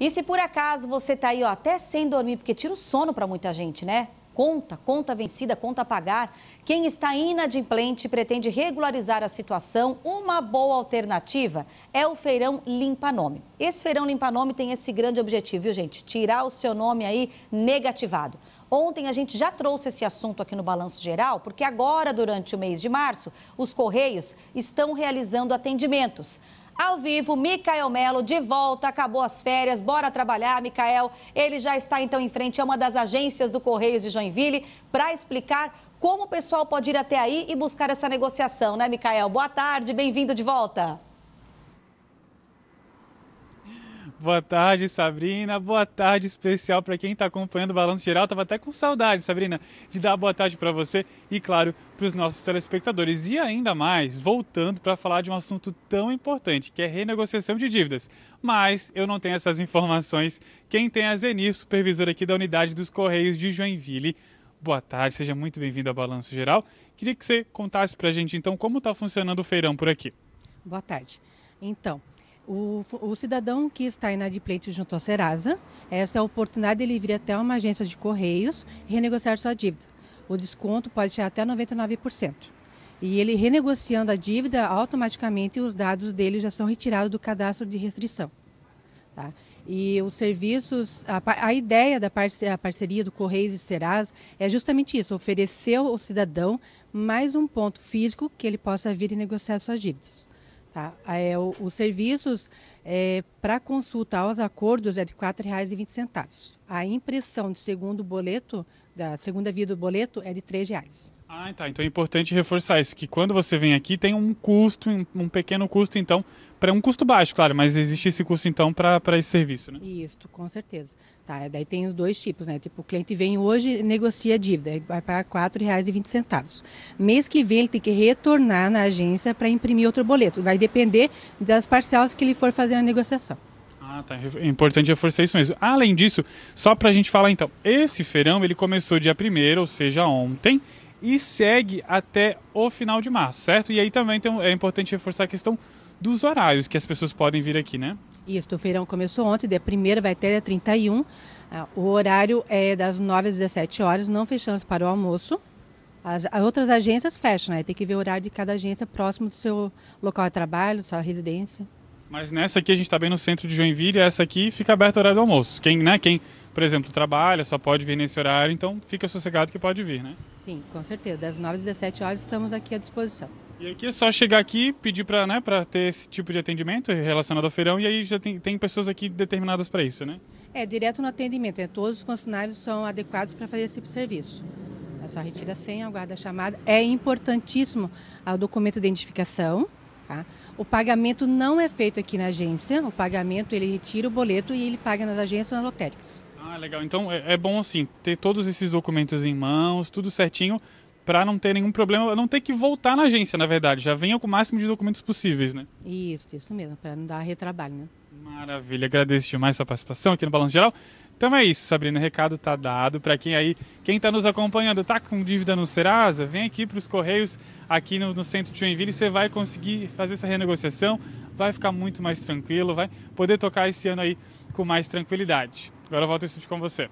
E se por acaso você tá aí ó, até sem dormir, porque tira o sono para muita gente, né? Conta, conta vencida, conta a pagar. Quem está inadimplente e pretende regularizar a situação, uma boa alternativa é o Feirão Limpa Nome. Esse Feirão Limpa Nome tem esse grande objetivo, viu, gente? Tirar o seu nome aí negativado. Ontem a gente já trouxe esse assunto aqui no Balanço Geral, porque agora, durante o mês de março, os Correios estão realizando atendimentos. Ao vivo, Micael Melo de volta, acabou as férias, bora trabalhar, Micael. Ele já está então em frente a uma das agências do Correios de Joinville para explicar como o pessoal pode ir até aí e buscar essa negociação, né, Micael? Boa tarde, bem-vindo de volta. Boa tarde, Sabrina. Boa tarde especial para quem está acompanhando o Balanço Geral. Tava até com saudade, Sabrina, de dar boa tarde para você e, claro, para os nossos telespectadores. E ainda mais, voltando para falar de um assunto tão importante, que é renegociação de dívidas. Mas eu não tenho essas informações. Quem tem é a Zenir, supervisora aqui da unidade dos Correios de Joinville. Boa tarde, seja muito bem-vindo ao Balanço Geral. Queria que você contasse para a gente, então, como está funcionando o feirão por aqui. Boa tarde. Então, o, o, cidadão que está inadimplente junto ao Serasa, essa é a oportunidade de ele vir até uma agência de correios e renegociar sua dívida. O desconto pode chegar até 99%. E ele renegociando a dívida, automaticamente os dados dele já são retirados do cadastro de restrição. Tá? E os serviços, a, a ideia da parceria, parceria do Correios e Serasa é justamente isso, oferecer ao cidadão mais um ponto físico que ele possa vir e negociar suas dívidas. Tá? Ah, é, o, os serviços é, para consulta aos acordos é de R$ 4,20. A impressão de segundo boleto, da segunda via do boleto, é de R$ 3,00. Ah, tá. Então é importante reforçar isso, que quando você vem aqui tem um custo, um pequeno custo, então, para um custo baixo, claro, mas existe esse custo, então, para esse serviço, né? Isso, com certeza. Tá, é, daí tem dois tipos, né? Tipo, o cliente vem hoje negocia a dívida, vai pagar R$ 4,20. Mês que vem ele tem que retornar na agência para imprimir outro boleto. Vai depender das parcelas que ele for fazer a negociação. Ah, tá. É importante reforçar isso mesmo. Além disso, só para a gente falar então, esse feirão ele começou dia 1 ou seja, ontem, e segue até o final de março, certo? E aí também tem, é importante reforçar a questão dos horários que as pessoas podem vir aqui, né? Isso, o feirão começou ontem, dia 1 vai até dia 31. Ah, o horário é das 9 às 17 horas, não fechamos para o almoço. As, as, outras agências fecham, né? Tem que ver o horário de cada agência próximo do seu local de trabalho, sua residência. Mas nessa aqui a gente está bem no centro de Joinville, essa aqui fica aberta o horário do almoço. Quem, né, quem por exemplo, trabalha, só pode vir nesse horário, então fica sossegado que pode vir, né? Sim, com certeza. Das 9 às 17 horas estamos aqui à disposição. E aqui é só chegar aqui, pedir para né, ter esse tipo de atendimento relacionado ao feirão, e aí já tem, tem pessoas aqui determinadas para isso, né? É, direto no atendimento. Né? Todos os funcionários são adequados para fazer esse tipo de serviço. É só retira a senha, aguarda a chamada. É importantíssimo o documento de identificação. Tá? O pagamento não é feito aqui na agência. O pagamento, ele retira o boleto e ele paga nas agências ou nas lotéricas. Ah, legal. Então é, é bom assim ter todos esses documentos em mãos, tudo certinho, para não ter nenhum problema, não ter que voltar na agência, na verdade. Já venha com o máximo de documentos possíveis, né? Isso, isso mesmo, para não dar retrabalho, né? Maravilha, agradeço demais sua participação aqui no Balanço Geral. Então é isso, Sabrina, o recado tá dado para quem aí, quem tá nos acompanhando, tá com dívida no Serasa, vem aqui para os Correios, aqui no, no centro de Joinville, e você vai conseguir fazer essa renegociação vai ficar muito mais tranquilo, vai poder tocar esse ano aí com mais tranquilidade. Agora eu volto isso com você.